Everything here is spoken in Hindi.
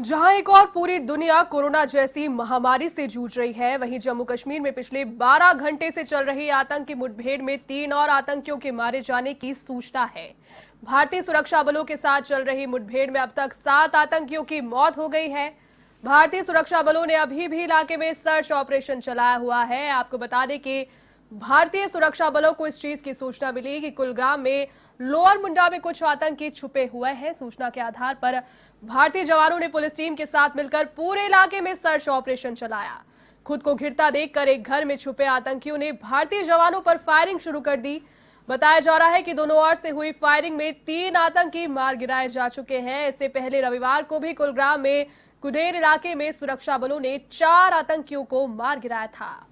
जहां एक और पूरी दुनिया कोरोना जैसी महामारी से जूझ रही है वहीं जम्मू कश्मीर में पिछले 12 घंटे से चल रही आतंकी मुठभेड़ में तीन और आतंकियों के मारे जाने की सूचना है भारतीय सुरक्षा बलों के साथ चल रही मुठभेड़ में अब तक सात आतंकियों की मौत हो गई है भारतीय सुरक्षा बलों ने अभी भी इलाके में सर्च ऑपरेशन चलाया हुआ है आपको बता दें कि भारतीय सुरक्षा बलों को इस चीज की सूचना मिली कि कुलग्राम में लोअर मुंडा में कुछ आतंकी छुपे हुए हैं सूचना के आधार पर भारतीय जवानों ने पुलिस टीम के साथ मिलकर पूरे इलाके में सर्च ऑपरेशन चलाया खुद को घिरता देखकर एक घर में छुपे आतंकियों ने भारतीय जवानों पर फायरिंग शुरू कर दी बताया जा रहा है कि दोनों ओर से हुई फायरिंग में तीन आतंकी मार गिराए जा चुके हैं इससे पहले रविवार को भी कुलग्राम में कुदेर इलाके में सुरक्षा बलों ने चार आतंकियों को मार गिराया था